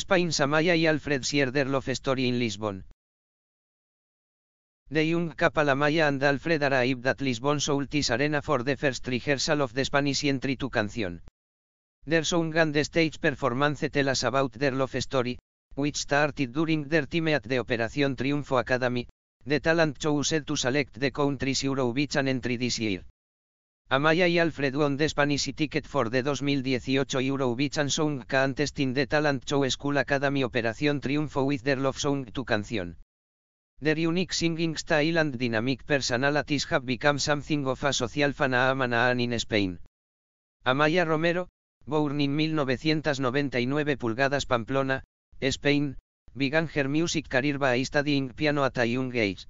Spain Samaya y Alfred Sierder Love Story in Lisbon. De Jung Maya and Alfred Araib that Lisbon Soultis Arena for the first rehearsal of the Spanish entry to canción. Their song and the stage performance tell us about their love story, which started during their time at the Operación Triunfo Academy, the talent chose to select the countries Eurovision entry this year. Amaya y Alfred won the Spanish ticket for the 2018 Euro Beach and Song Contest in the Talent Show School Academy Operación Triunfo with their love song Tu canción. Their unique singing style and dynamic personalities have become something of a social phenomenon in Spain. Amaya Romero, born in 1999 Pulgadas Pamplona, Spain, began her music career by studying piano at a young age.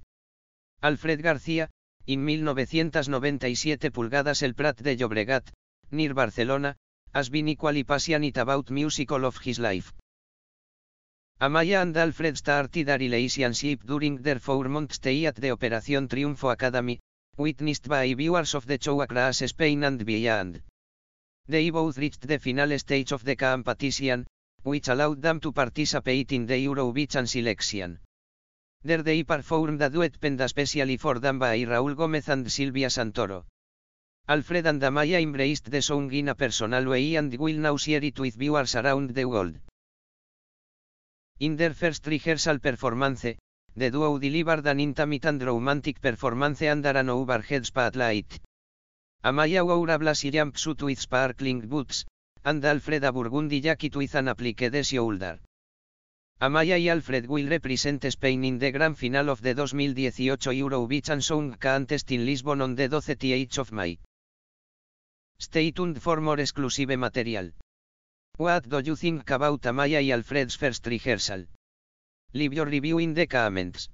Alfred García, in 1997 pulgadas El Prat de Llobregat, near Barcelona, has been equally passionate about musical of his life. Amaya and Alfred started a relationship during their four-month stay at the Operación Triunfo Academy, witnessed by viewers of the show Spain and beyond. They both reached the final stage of the competition, which allowed them to participate in the Eurovision selection de they performed a duet Penda specially for Damba y Raúl Gómez and Silvia Santoro. Alfred and Amaya embraced the song personal way and will now see it with viewers around the world. In their first rehearsal performance, the duo delivered an intimate and romantic performance under an overhead spotlight. Amaya wore a blazer jumpsuit with sparkling boots, and Alfreda burgundy jacket with an de shoulder. Amaya y Alfred will represent Spain in the grand final of the 2018 Euro Beach and Song Contest in Lisbon on the 12th of May. Stay tuned for more exclusive material. What do you think about Amaya y Alfred's first rehearsal? Leave your review in the comments.